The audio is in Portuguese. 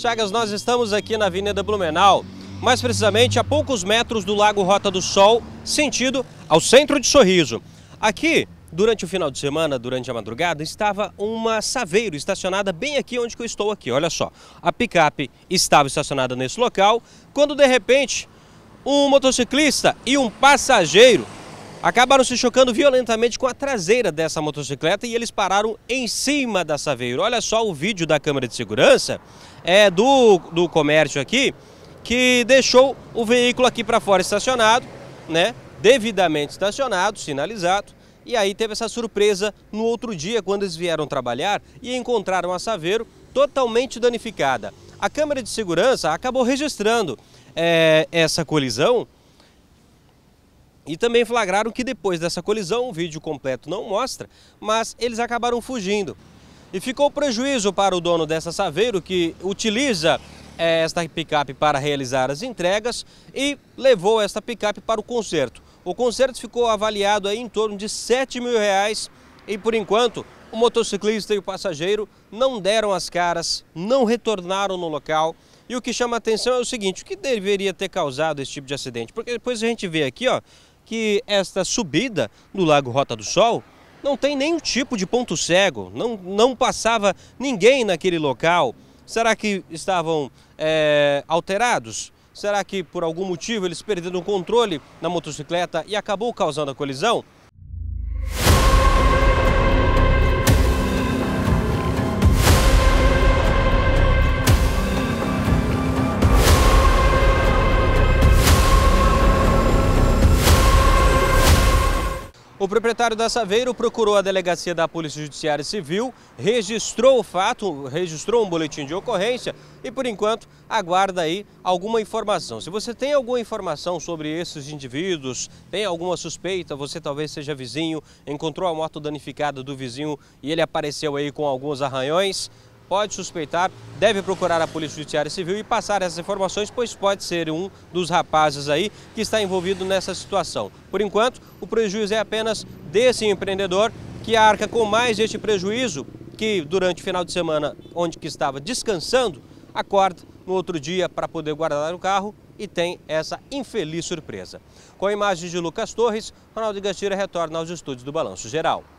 Chagas, nós estamos aqui na Avenida Blumenau, mais precisamente a poucos metros do Lago Rota do Sol, sentido ao centro de Sorriso. Aqui, durante o final de semana, durante a madrugada, estava uma Saveiro estacionada bem aqui onde eu estou aqui, olha só. A picape estava estacionada nesse local, quando de repente um motociclista e um passageiro acabaram se chocando violentamente com a traseira dessa motocicleta e eles pararam em cima da Saveiro. Olha só o vídeo da câmera de segurança é do, do comércio aqui, que deixou o veículo aqui para fora estacionado, né? devidamente estacionado, sinalizado, e aí teve essa surpresa no outro dia quando eles vieram trabalhar e encontraram a Saveiro totalmente danificada. A câmera de segurança acabou registrando é, essa colisão e também flagraram que depois dessa colisão, o vídeo completo não mostra, mas eles acabaram fugindo. E ficou prejuízo para o dono dessa Saveiro, que utiliza eh, esta picape para realizar as entregas e levou esta picape para o conserto. O conserto ficou avaliado aí em torno de 7 mil reais e, por enquanto, o motociclista e o passageiro não deram as caras, não retornaram no local. E o que chama atenção é o seguinte, o que deveria ter causado esse tipo de acidente? Porque depois a gente vê aqui, ó, que esta subida no Lago Rota do Sol não tem nenhum tipo de ponto cego, não, não passava ninguém naquele local. Será que estavam é, alterados? Será que por algum motivo eles perderam o controle na motocicleta e acabou causando a colisão? O proprietário da Saveiro procurou a delegacia da Polícia Judiciária Civil, registrou o fato, registrou um boletim de ocorrência e, por enquanto, aguarda aí alguma informação. Se você tem alguma informação sobre esses indivíduos, tem alguma suspeita, você talvez seja vizinho, encontrou a moto danificada do vizinho e ele apareceu aí com alguns arranhões, pode suspeitar, deve procurar a Polícia Judiciária Civil e passar essas informações, pois pode ser um dos rapazes aí que está envolvido nessa situação. Por enquanto, o prejuízo é apenas desse empreendedor que arca com mais este prejuízo, que durante o final de semana, onde que estava descansando, acorda no outro dia para poder guardar o carro e tem essa infeliz surpresa. Com imagens de Lucas Torres, Ronaldo Gastira retorna aos estúdios do Balanço Geral.